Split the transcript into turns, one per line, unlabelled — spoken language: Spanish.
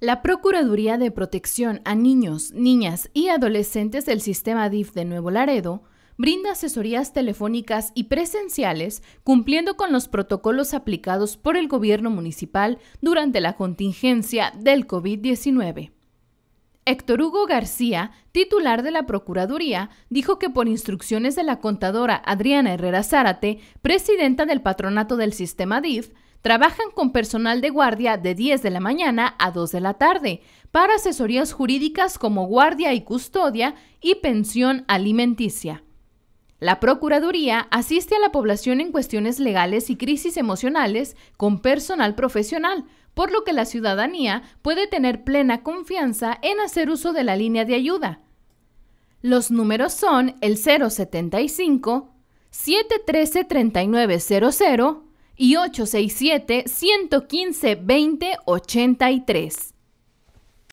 La Procuraduría de Protección a Niños, Niñas y Adolescentes del Sistema DIF de Nuevo Laredo brinda asesorías telefónicas y presenciales cumpliendo con los protocolos aplicados por el gobierno municipal durante la contingencia del COVID-19. Héctor Hugo García, titular de la Procuraduría, dijo que por instrucciones de la contadora Adriana Herrera Zárate, presidenta del patronato del sistema DIF, Trabajan con personal de guardia de 10 de la mañana a 2 de la tarde para asesorías jurídicas como guardia y custodia y pensión alimenticia. La Procuraduría asiste a la población en cuestiones legales y crisis emocionales con personal profesional, por lo que la ciudadanía puede tener plena confianza en hacer uso de la línea de ayuda. Los números son el 075 713 3900 y 867 115 2083